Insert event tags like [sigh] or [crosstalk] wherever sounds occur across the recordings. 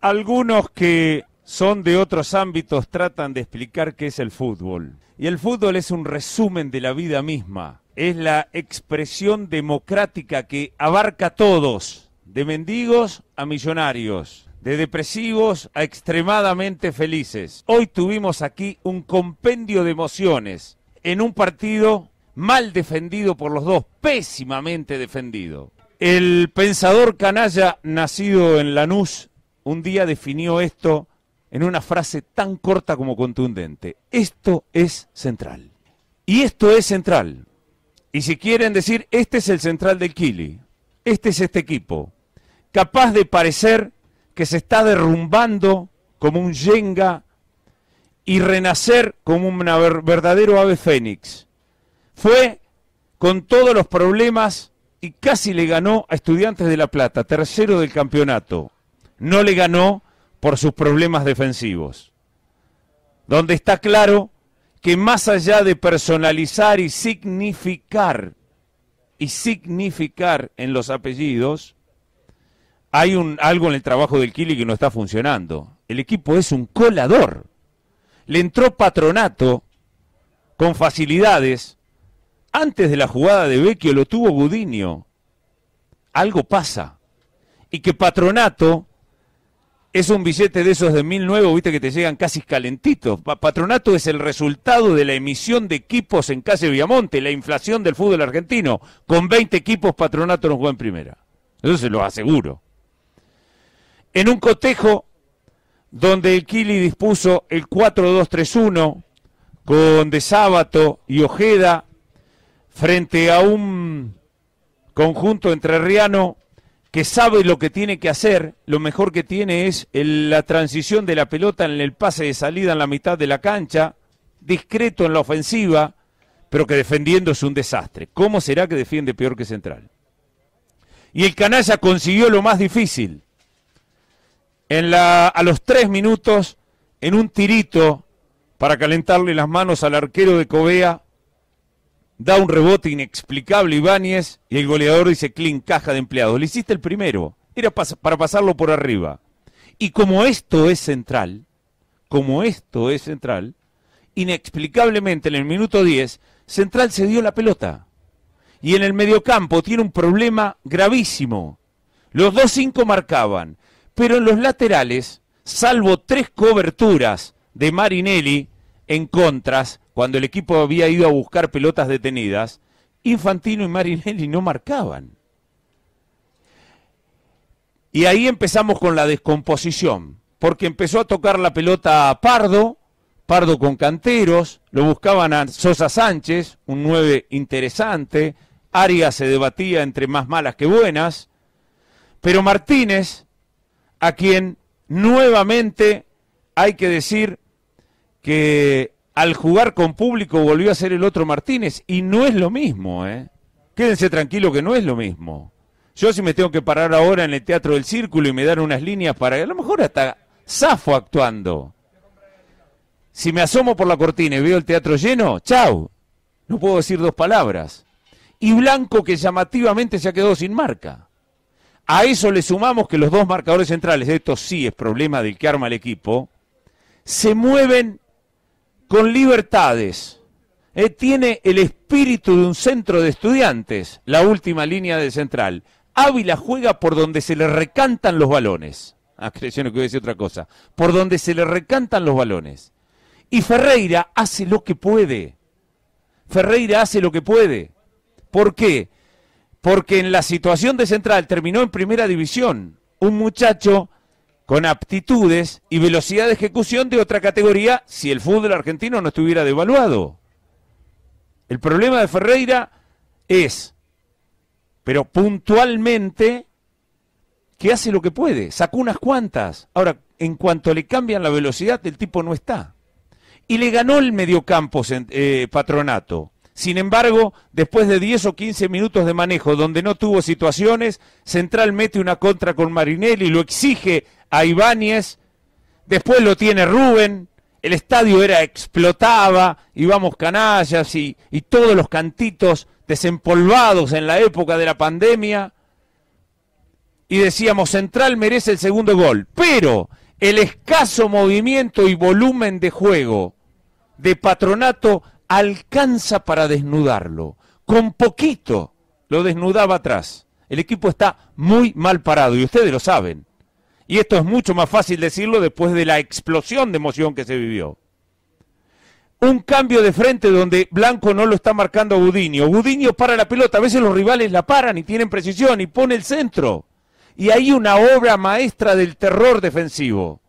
Algunos que son de otros ámbitos tratan de explicar qué es el fútbol. Y el fútbol es un resumen de la vida misma. Es la expresión democrática que abarca a todos, de mendigos a millonarios, de depresivos a extremadamente felices. Hoy tuvimos aquí un compendio de emociones en un partido mal defendido por los dos, pésimamente defendido. El pensador canalla nacido en Lanús un día definió esto en una frase tan corta como contundente. Esto es central. Y esto es central. Y si quieren decir, este es el central del Kili, este es este equipo, capaz de parecer que se está derrumbando como un yenga y renacer como un verdadero ave fénix. Fue con todos los problemas y casi le ganó a Estudiantes de La Plata, tercero del campeonato no le ganó por sus problemas defensivos. Donde está claro que más allá de personalizar y significar, y significar en los apellidos, hay un, algo en el trabajo del Kili que no está funcionando. El equipo es un colador. Le entró patronato con facilidades. Antes de la jugada de Vecchio lo tuvo Gudinio. Algo pasa. Y que patronato es un billete de esos de mil nuevos, viste que te llegan casi calentitos. Patronato es el resultado de la emisión de equipos en Casa de Viamonte, la inflación del fútbol argentino. Con 20 equipos Patronato no jugó en primera. Eso se lo aseguro. En un cotejo donde el Kili dispuso el 4-2-3-1 con De Sábato y Ojeda frente a un conjunto entrerriano que sabe lo que tiene que hacer, lo mejor que tiene es la transición de la pelota en el pase de salida en la mitad de la cancha, discreto en la ofensiva, pero que defendiendo es un desastre. ¿Cómo será que defiende peor que Central? Y el canalla consiguió lo más difícil. a los tres minutos, en un tirito para calentarle las manos al arquero de Covea, da un rebote inexplicable Ibáñez y el goleador dice Clean, caja de empleados. Le hiciste el primero, era para pasarlo por arriba. Y como esto es central, como esto es central, inexplicablemente en el minuto 10, Central se dio la pelota. Y en el mediocampo tiene un problema gravísimo. Los dos cinco marcaban, pero en los laterales, salvo tres coberturas de Marinelli en contras, cuando el equipo había ido a buscar pelotas detenidas, Infantino y Marinelli no marcaban. Y ahí empezamos con la descomposición, porque empezó a tocar la pelota a Pardo, Pardo con canteros, lo buscaban a Sosa Sánchez, un 9 interesante, Arias se debatía entre más malas que buenas, pero Martínez, a quien nuevamente hay que decir que al jugar con público volvió a ser el otro Martínez y no es lo mismo, ¿eh? Quédense tranquilo que no es lo mismo. Yo si me tengo que parar ahora en el Teatro del Círculo y me dan unas líneas para... A lo mejor hasta zafo actuando. Si me asomo por la cortina y veo el teatro lleno, chau. No puedo decir dos palabras. Y Blanco que llamativamente se ha quedado sin marca. A eso le sumamos que los dos marcadores centrales, esto sí es problema del que arma el equipo, se mueven con libertades. Eh, tiene el espíritu de un centro de estudiantes, la última línea de central. Ávila juega por donde se le recantan los balones. Ah, [laughs] que no a decir otra cosa. Por donde se le recantan los balones. Y Ferreira hace lo que puede. Ferreira hace lo que puede. ¿Por qué? Porque en la situación de central terminó en primera división. Un muchacho con aptitudes y velocidad de ejecución de otra categoría si el fútbol argentino no estuviera devaluado. El problema de Ferreira es, pero puntualmente, que hace lo que puede, sacó unas cuantas. Ahora, en cuanto le cambian la velocidad, el tipo no está. Y le ganó el mediocampo eh, patronato. Sin embargo, después de 10 o 15 minutos de manejo donde no tuvo situaciones, Central mete una contra con Marinelli, lo exige a Ibáñez, después lo tiene Rubén, el estadio era explotaba, íbamos canallas y, y todos los cantitos desempolvados en la época de la pandemia. Y decíamos, Central merece el segundo gol, pero el escaso movimiento y volumen de juego de Patronato alcanza para desnudarlo. Con poquito lo desnudaba atrás. El equipo está muy mal parado y ustedes lo saben. Y esto es mucho más fácil decirlo después de la explosión de emoción que se vivió. Un cambio de frente donde Blanco no lo está marcando a Budinio, Gudiño para la pelota, a veces los rivales la paran y tienen precisión y pone el centro. Y hay una obra maestra del terror defensivo.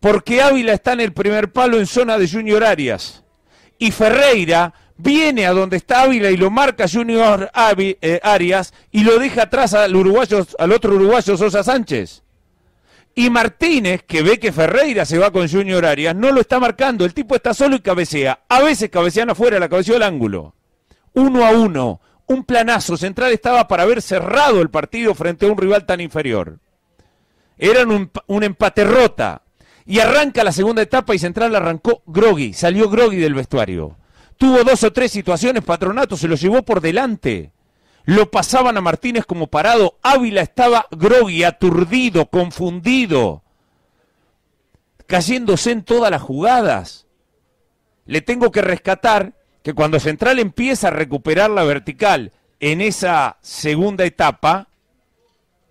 Porque Ávila está en el primer palo en zona de Junior Arias y Ferreira viene a donde está Ávila y lo marca Junior eh, Arias y lo deja atrás al uruguayo, al otro uruguayo Sosa Sánchez. Y Martínez, que ve que Ferreira se va con Junior Arias, no lo está marcando. El tipo está solo y cabecea. A veces cabecean afuera, la cabeceó al ángulo. Uno a uno. Un planazo. Central estaba para haber cerrado el partido frente a un rival tan inferior. Era un, un empate rota. Y arranca la segunda etapa y Central arrancó Grogui, salió Grogui del vestuario. Tuvo dos o tres situaciones, Patronato se lo llevó por delante. Lo pasaban a Martínez como parado. Ávila estaba Grogui, aturdido, confundido, cayéndose en todas las jugadas. Le tengo que rescatar que cuando Central empieza a recuperar la vertical en esa segunda etapa,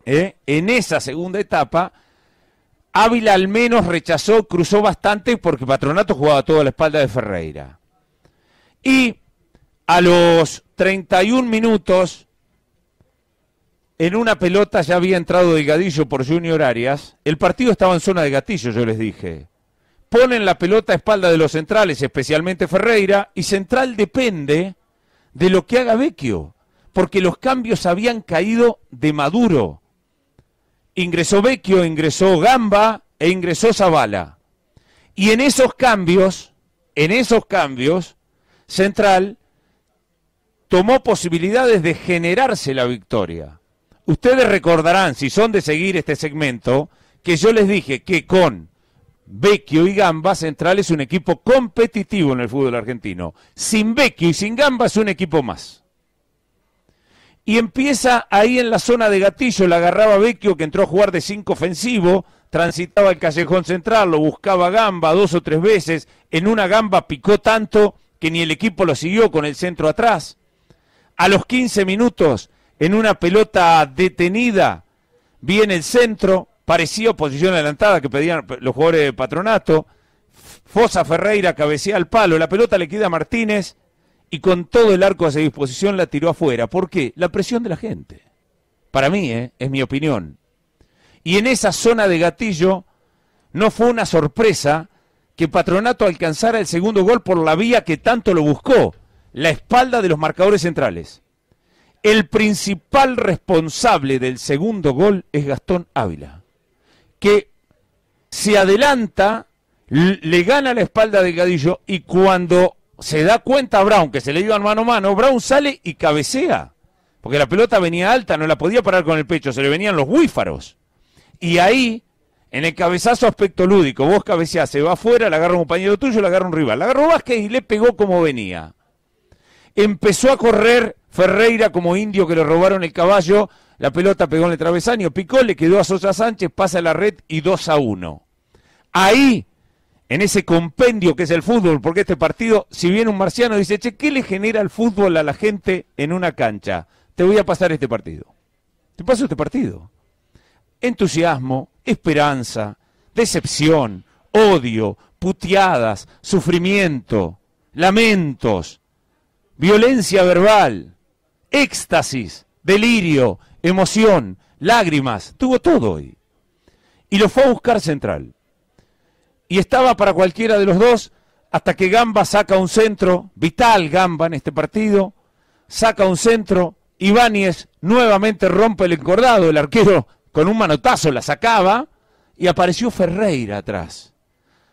¿eh? en esa segunda etapa, Ávila al menos rechazó, cruzó bastante porque Patronato jugaba toda la espalda de Ferreira. Y a los 31 minutos, en una pelota ya había entrado Delgadillo por Junior Arias. El partido estaba en zona de gatillo, yo les dije. Ponen la pelota a espalda de los centrales, especialmente Ferreira, y Central depende de lo que haga Vecchio, porque los cambios habían caído de Maduro ingresó Vecchio, ingresó Gamba e ingresó Zavala. Y en esos cambios, en esos cambios, Central tomó posibilidades de generarse la victoria. Ustedes recordarán, si son de seguir este segmento, que yo les dije que con Vecchio y Gamba, Central es un equipo competitivo en el fútbol argentino. Sin Vecchio y sin Gamba es un equipo más y empieza ahí en la zona de gatillo, la agarraba Vecchio que entró a jugar de cinco ofensivo, transitaba el callejón central, lo buscaba gamba dos o tres veces, en una gamba picó tanto que ni el equipo lo siguió con el centro atrás. A los 15 minutos, en una pelota detenida, viene el centro, parecía posición adelantada que pedían los jugadores de patronato, Fosa Ferreira cabecea al palo, la pelota le queda a Martínez, y con todo el arco a su disposición la tiró afuera. ¿Por qué? La presión de la gente. Para mí, ¿eh? es mi opinión. Y en esa zona de gatillo no fue una sorpresa que Patronato alcanzara el segundo gol por la vía que tanto lo buscó, la espalda de los marcadores centrales. El principal responsable del segundo gol es Gastón Ávila, que se adelanta, le gana la espalda de Gadillo y cuando se da cuenta Brown que se le iban mano a mano, Brown sale y cabecea. Porque la pelota venía alta, no la podía parar con el pecho, se le venían los huífaros. Y ahí, en el cabezazo aspecto lúdico, vos cabeceás, se va afuera, le agarra un compañero tuyo, le agarra un rival. La agarró Vázquez y le pegó como venía. Empezó a correr Ferreira como indio que le robaron el caballo, la pelota pegó en el travesaño, picó, le quedó a Sosa Sánchez, pasa a la red y 2 a 1. Ahí en ese compendio que es el fútbol, porque este partido, si viene un marciano dice, che, ¿qué le genera el fútbol a la gente en una cancha? Te voy a pasar este partido. Te paso este partido. Entusiasmo, esperanza, decepción, odio, puteadas, sufrimiento, lamentos, violencia verbal, éxtasis, delirio, emoción, lágrimas, tuvo todo hoy. Y lo fue a buscar Central y estaba para cualquiera de los dos hasta que Gamba saca un centro, vital Gamba en este partido, saca un centro, Ibáñez nuevamente rompe el encordado, el arquero con un manotazo la sacaba y apareció Ferreira atrás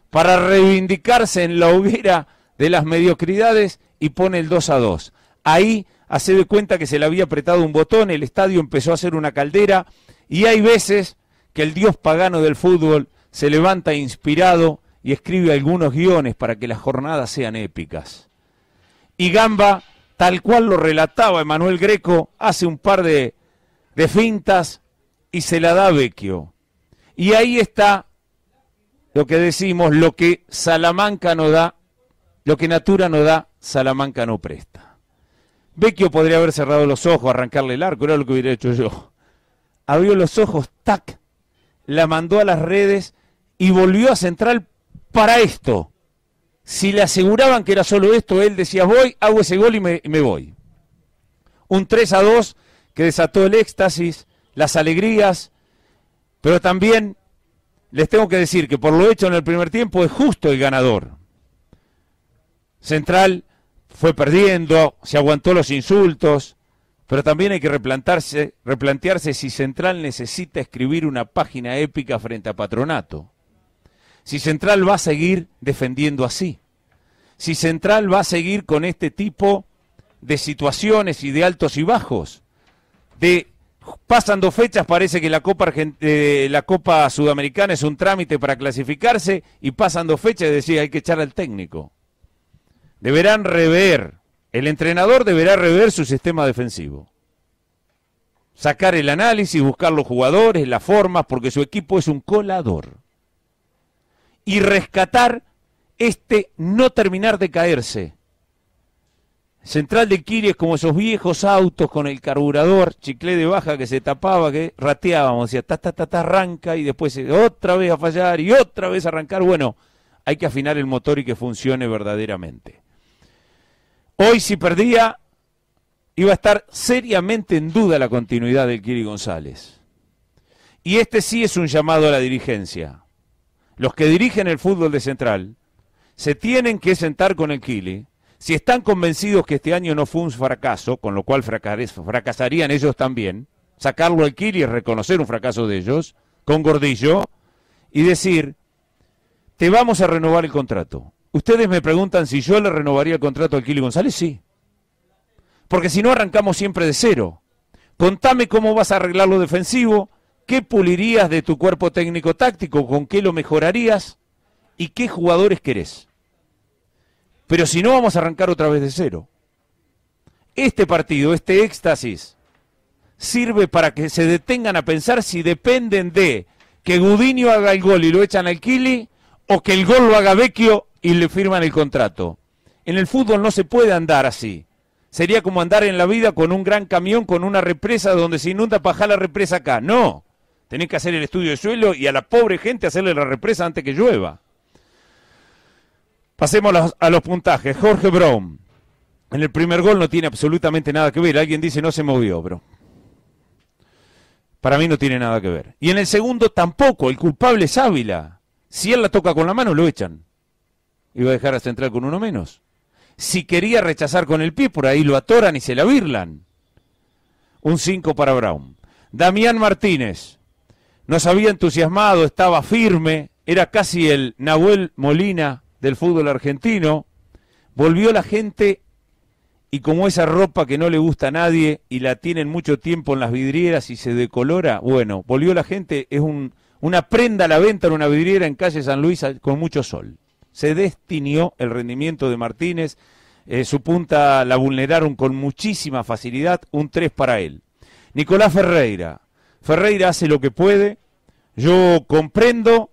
para reivindicarse en la hoguera de las mediocridades y pone el 2 a 2. Ahí hace de cuenta que se le había apretado un botón, el estadio empezó a ser una caldera y hay veces que el dios pagano del fútbol se levanta inspirado y escribe algunos guiones para que las jornadas sean épicas. Y Gamba, tal cual lo relataba Emanuel Greco, hace un par de, de fintas y se la da Vecchio. Y ahí está lo que decimos, lo que Salamanca no da, lo que Natura no da, Salamanca no presta. Vecchio podría haber cerrado los ojos, arrancarle el arco, era lo que hubiera hecho yo. Abrió los ojos, tac, la mandó a las redes y volvió a Central para esto. Si le aseguraban que era solo esto, él decía, voy, hago ese gol y me, voy. Un 3 a 2 que desató el éxtasis, las alegrías, pero también les tengo que decir que por lo hecho en el primer tiempo es justo el ganador. Central fue perdiendo, se aguantó los insultos, pero también hay que replantarse, replantearse si Central necesita escribir una página épica frente a Patronato. Si Central va a seguir defendiendo así, si Central va a seguir con este tipo de situaciones y de altos y bajos, de pasando fechas, parece que la Copa, eh, Sudamericana es un trámite para clasificarse y pasando fechas decía decir hay que echar al técnico. Deberán rever, el entrenador deberá rever su sistema defensivo. Sacar el análisis, buscar los jugadores, las formas, porque su equipo es un colador y rescatar este no terminar de caerse. Central de es como esos viejos autos con el carburador, chicle de baja que se tapaba, que rateábamos, decía, ta, ta, ta, arranca y después eh, otra vez a fallar y otra vez a arrancar. Bueno, hay que afinar el motor y que funcione verdaderamente. Hoy si perdía, iba a estar seriamente en duda la continuidad del Kiri González. Y este sí es un llamado a la dirigencia los que dirigen el fútbol de Central, se tienen que sentar con el Kili. Si están convencidos que este año no fue un fracaso, con lo cual fracasarían ellos también, sacarlo al Kili y reconocer un fracaso de ellos, con Gordillo, y decir, te vamos a renovar el contrato. Ustedes me preguntan si yo le renovaría el contrato al Kili González, sí. Porque si no arrancamos siempre de cero. Contame cómo vas a arreglar lo defensivo, ¿Qué pulirías de tu cuerpo técnico táctico? ¿Con qué lo mejorarías? ¿Y qué jugadores querés? Pero si no, vamos a arrancar otra vez de cero. Este partido, este éxtasis, sirve para que se detengan a pensar si dependen de que Gudinio haga el gol y lo echan al Kili o que el gol lo haga Vecchio y le firman el contrato. En el fútbol no se puede andar así. Sería como andar en la vida con un gran camión, con una represa donde se inunda para la represa acá. No. Tenés que hacer el estudio de suelo y a la pobre gente hacerle la represa antes que llueva. Pasemos a los, puntajes. Jorge Brown. En el primer gol no tiene absolutamente nada que ver. Alguien dice no se movió, bro. Para mí no tiene nada que ver. Y en el segundo tampoco. El culpable es Ávila. Si él la toca con la mano, lo echan. Iba a dejar a Central con uno menos. Si quería rechazar con el pie, por ahí lo atoran y se la birlan Un 5 para Brown. Damián Martínez nos había entusiasmado, estaba firme, era casi el Nahuel Molina del fútbol argentino. Volvió la gente y como esa ropa que no le gusta a nadie y la tienen mucho tiempo en las vidrieras y se decolora, bueno, volvió la gente, es una prenda a la venta en una vidriera en calle San Luis con mucho sol. Se destinió el rendimiento de Martínez, eh, su punta la vulneraron con muchísima facilidad, un 3 para él. Nicolás Ferreira, Ferreira hace lo que puede. Yo comprendo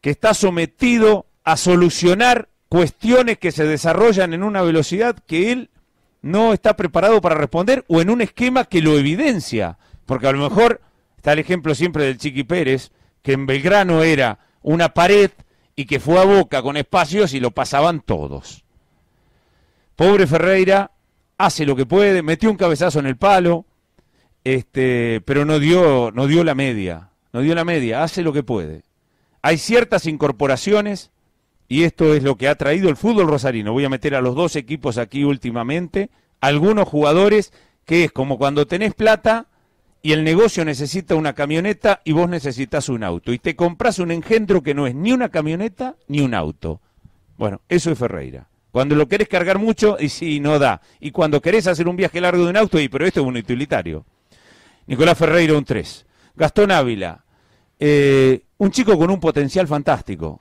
que está sometido a solucionar cuestiones que se desarrollan en una velocidad que él no está preparado para responder o en un esquema que lo evidencia. Porque a lo mejor está el ejemplo siempre del Chiqui Pérez, que en Belgrano era una pared y que fue a boca con espacios y lo pasaban todos. Pobre Ferreira hace lo que puede, metió un cabezazo en el palo, este, pero no dio, no dio la media, no dio la media, hace lo que puede. Hay ciertas incorporaciones, y esto es lo que ha traído el fútbol rosarino. Voy a meter a los dos equipos aquí últimamente, algunos jugadores, que es como cuando tenés plata y el negocio necesita una camioneta y vos necesitas un auto, y te compras un engendro que no es ni una camioneta ni un auto. Bueno, eso es Ferreira. Cuando lo querés cargar mucho, y sí, no da. Y cuando querés hacer un viaje largo de un auto, y pero esto es un utilitario. Nicolás Ferreira un 3. Gastón Ávila, eh, un chico con un potencial fantástico,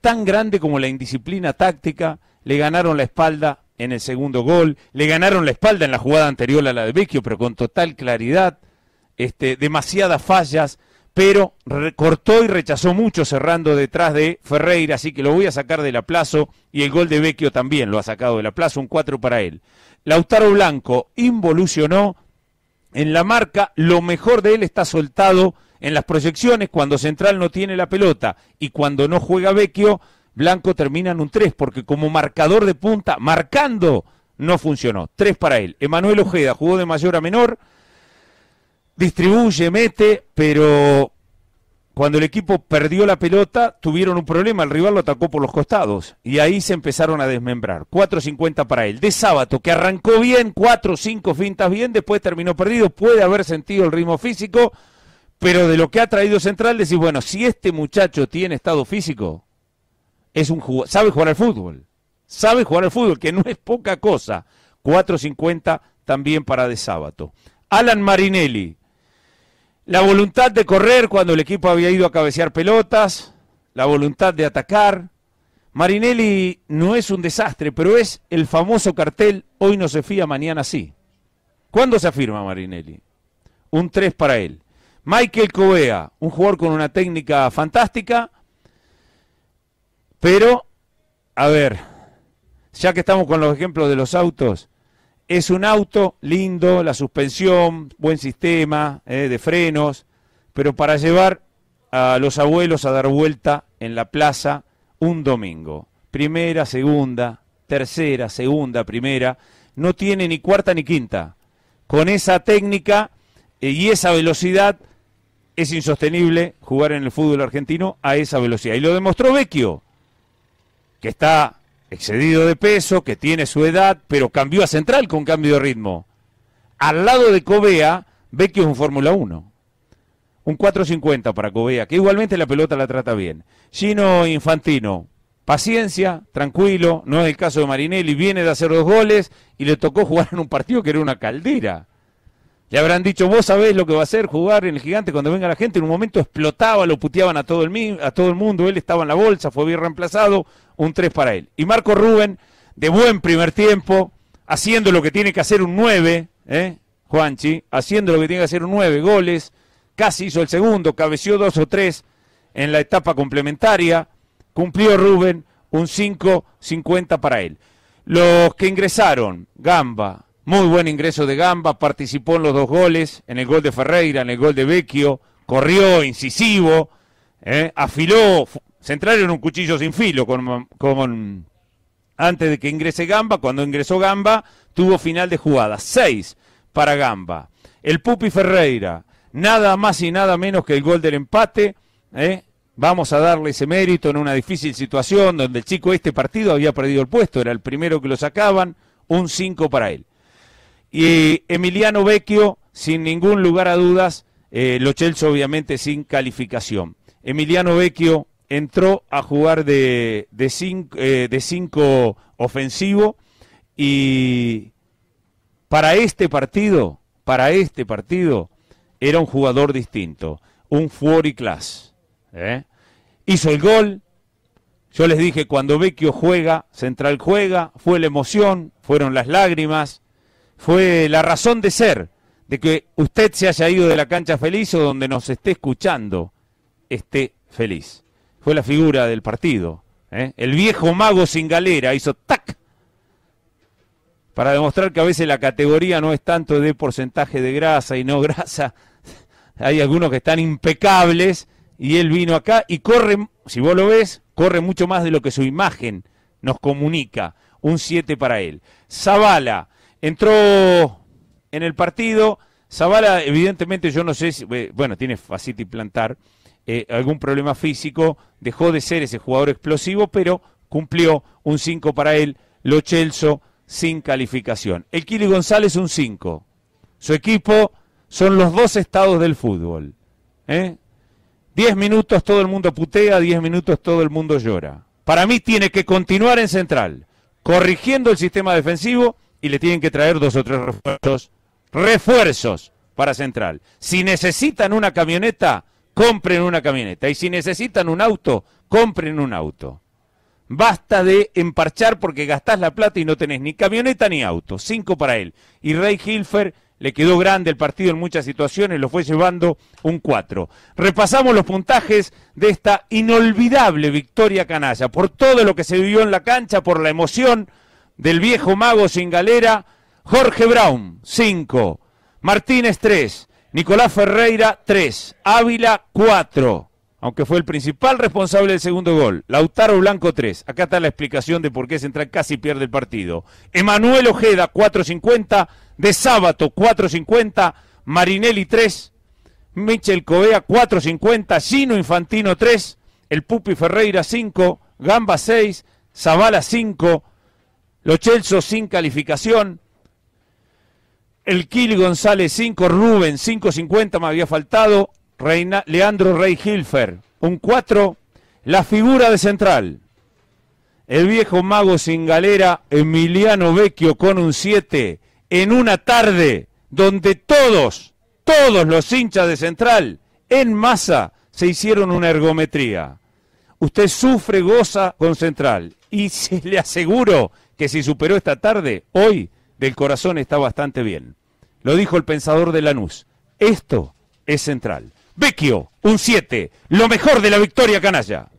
tan grande como la indisciplina táctica, le ganaron la espalda en el segundo gol, le ganaron la espalda en la jugada anterior a la de Vecchio, pero con total claridad, este, demasiadas fallas, pero cortó y rechazó mucho cerrando detrás de Ferreira, así que lo voy a sacar del plaza y el gol de Vecchio también lo ha sacado de la plaza, un 4 para él. Lautaro Blanco involucionó, en la marca, lo mejor de él está soltado en las proyecciones, cuando Central no tiene la pelota y cuando no juega Vecchio, Blanco termina en un 3, porque como marcador de punta, marcando, no funcionó. 3 para él. Emanuel Ojeda jugó de mayor a menor, distribuye, mete, pero cuando el equipo perdió la pelota, tuvieron un problema, el rival lo atacó por los costados y ahí se empezaron a desmembrar. 4.50 para él. De Sábato, que arrancó bien, 4 5 fintas bien, después terminó perdido, puede haber sentido el ritmo físico, pero de lo que ha traído Central decís, bueno, si este muchacho tiene estado físico, es un sabe jugar al fútbol, sabe jugar al fútbol, que no es poca cosa. 4.50 también para De Sábato. Alan Marinelli la voluntad de correr cuando el equipo había ido a cabecear pelotas, la voluntad de atacar. Marinelli no es un desastre, pero es el famoso cartel hoy no se fía, mañana sí. ¿Cuándo se afirma Marinelli? Un 3 para él. Michael Covea, un jugador con una técnica fantástica, pero, a ver, ya que estamos con los ejemplos de los autos, es un auto lindo, la suspensión, buen sistema eh, de frenos, pero para llevar a los abuelos a dar vuelta en la plaza un domingo. Primera, segunda, tercera, segunda, primera. No tiene ni cuarta ni quinta. Con esa técnica eh, y esa velocidad es insostenible jugar en el fútbol argentino a esa velocidad. Y lo demostró Vecchio, que está excedido de peso, que tiene su edad, pero cambió a central con cambio de ritmo. Al lado de Cobea, que es un Fórmula 1. Un 4.50 para Covea, que igualmente la pelota la trata bien. Gino Infantino, paciencia, tranquilo, no es el caso de Marinelli, viene de hacer dos goles y le tocó jugar en un partido que era una caldera. Le habrán dicho, vos sabés lo que va a hacer jugar en el gigante cuando venga la gente. En un momento explotaba, lo puteaban a todo el, a todo el mundo. Él estaba en la bolsa, fue bien reemplazado. Un 3 para él. Y Marco Rubén, de buen primer tiempo, haciendo lo que tiene que hacer un 9, ¿eh? Juanchi, haciendo lo que tiene que hacer un 9, goles. Casi hizo el segundo, cabeció dos o tres en la etapa complementaria. Cumplió Rubén un 5-50 para él. Los que ingresaron, Gamba, muy buen ingreso de Gamba, participó en los dos goles, en el gol de Ferreira, en el gol de Vecchio, corrió, incisivo, eh, afiló, en un cuchillo sin filo con, antes de que ingrese Gamba, cuando ingresó Gamba, tuvo final de jugada, seis para Gamba. El Pupi Ferreira, nada más y nada menos que el gol del empate, eh, Vamos a darle ese mérito en una difícil situación donde el chico este partido había perdido el puesto, era el primero que lo sacaban, un 5 para él. Y Emiliano Vecchio, sin ningún lugar a dudas, eh, Lo Chelsea, obviamente sin calificación. Emiliano Vecchio entró a jugar de, 5 eh, cinco, ofensivo y para este partido, para este partido, era un jugador distinto, un fuori class. ¿eh? Hizo el gol. Yo les dije, cuando Vecchio juega, Central juega, fue la emoción, fueron las lágrimas, fue la razón de ser de que usted se haya ido de la cancha feliz o donde nos esté escuchando esté feliz. Fue la figura del partido. ¿eh? El viejo mago sin galera hizo tac para demostrar que a veces la categoría no es tanto de porcentaje de grasa y no [laughs] grasa. Hay algunos que están impecables y él vino acá y corre, si vos lo ves, corre mucho más de lo que su imagen nos comunica. Un 7 para él. Zavala Entró en el partido. Zavala, evidentemente, yo no sé si, eh, bueno, tiene facility plantar, eh, algún problema físico, dejó de ser ese jugador explosivo, pero cumplió un 5 para él, Lo Chelso sin calificación. El Kili González un 5. Su equipo son los dos estados del fútbol. 10 ¿eh? minutos todo el mundo putea, 10 minutos todo el mundo llora. Para mí tiene que continuar en central, corrigiendo el sistema defensivo y le tienen que traer dos o tres refuerzos, refuerzos para Central. Si necesitan una camioneta, compren una camioneta. Y si necesitan un auto, compren un auto. Basta de emparchar porque gastás la plata y no tenés ni camioneta ni auto. Cinco para él. Y Rey Hilfer le quedó grande el partido en muchas situaciones, lo fue llevando un cuatro. Repasamos los puntajes de esta inolvidable victoria canalla, por todo lo que se vivió en la cancha, por la emoción, del viejo mago sin galera, Jorge Brown, 5, Martínez, 3, Nicolás Ferreira, 3, Ávila, 4, aunque fue el principal responsable del segundo gol, Lautaro Blanco, 3, acá está la explicación de por qué Central casi pierde el partido, Emanuel Ojeda, 4.50, De Sábato, 4.50, Marinelli, 3, Michel Covea, 4.50, Gino Infantino, 3, el Pupi Ferreira, 5, Gamba, 6, Zavala, 5, los Chelsea sin calificación. El Kil González 5, Rubén 5.50 me había faltado. Reina, Leandro Rey Hilfer, un 4. La figura de central. El viejo mago sin galera, Emiliano Vecchio con un 7. En una tarde donde todos, todos los hinchas de central, en masa, se hicieron una ergometría. Usted sufre, goza con central. Y se le aseguro que si superó esta tarde, hoy, del corazón está bastante bien. Lo dijo el pensador de Lanús. Esto es central. Vecchio, un 7, lo mejor de la victoria canalla.